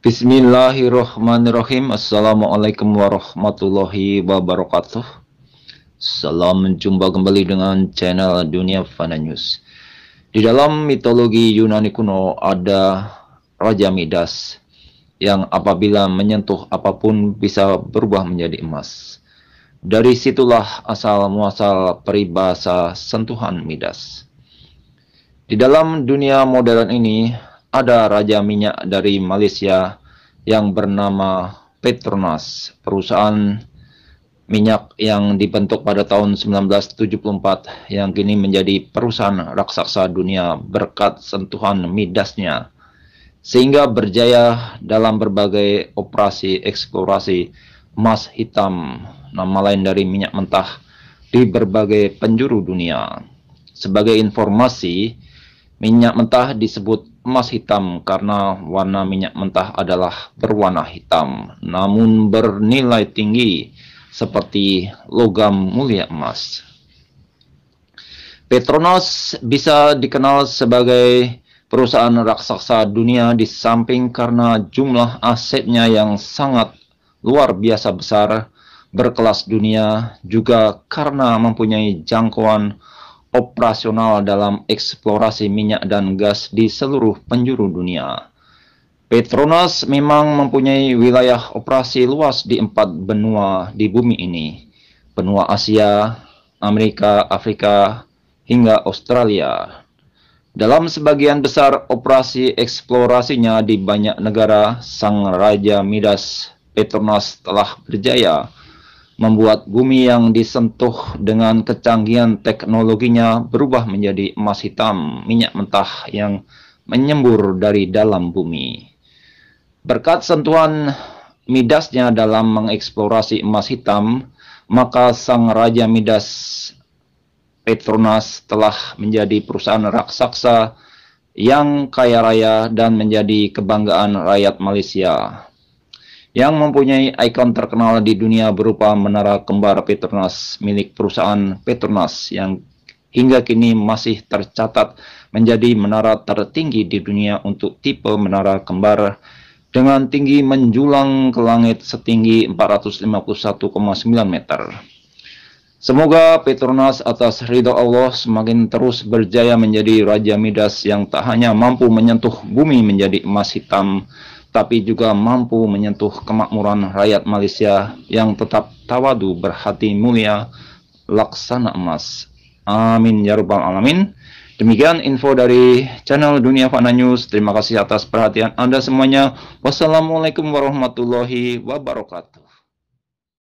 Bismillahirrahmanirrahim. Assalamualaikum warahmatullahi wabarakatuh. Salam jumpa kembali dengan channel Dunia Fana News. Di dalam mitologi Yunani kuno ada Raja Midas yang apabila menyentuh apapun bisa berubah menjadi emas. Dari situlah asal muasal peribahasa sentuhan Midas. Di dalam dunia modern ini, ada raja minyak dari Malaysia yang bernama Petronas, perusahaan minyak yang dibentuk pada tahun 1974 yang kini menjadi perusahaan raksasa dunia berkat sentuhan Midasnya sehingga berjaya dalam berbagai operasi eksplorasi emas hitam nama lain dari minyak mentah di berbagai penjuru dunia. Sebagai informasi, Minyak mentah disebut emas hitam karena warna minyak mentah adalah berwarna hitam, namun bernilai tinggi seperti logam mulia emas. Petronas bisa dikenal sebagai perusahaan raksasa dunia di samping karena jumlah asetnya yang sangat luar biasa besar berkelas dunia juga karena mempunyai jangkauan operasional dalam eksplorasi minyak dan gas di seluruh penjuru dunia. Petronas memang mempunyai wilayah operasi luas di empat benua di bumi ini, benua Asia, Amerika, Afrika, hingga Australia. Dalam sebagian besar operasi eksplorasinya di banyak negara, Sang Raja Midas Petronas telah berjaya membuat bumi yang disentuh dengan kecanggihan teknologinya berubah menjadi emas hitam, minyak mentah yang menyembur dari dalam bumi. Berkat sentuhan Midasnya dalam mengeksplorasi emas hitam, maka sang Raja Midas Petronas telah menjadi perusahaan raksasa yang kaya raya dan menjadi kebanggaan rakyat Malaysia yang mempunyai ikon terkenal di dunia berupa menara kembar Petronas milik perusahaan Petronas yang hingga kini masih tercatat menjadi menara tertinggi di dunia untuk tipe menara kembar dengan tinggi menjulang ke langit setinggi 451,9 meter. Semoga Petronas atas ridho Allah semakin terus berjaya menjadi Raja Midas yang tak hanya mampu menyentuh bumi menjadi emas hitam, tapi juga mampu menyentuh kemakmuran rakyat Malaysia yang tetap tawadu berhati mulia laksana emas. Amin ya rabbal alamin. Demikian info dari channel Dunia Fana News. Terima kasih atas perhatian Anda semuanya. Wassalamualaikum warahmatullahi wabarakatuh.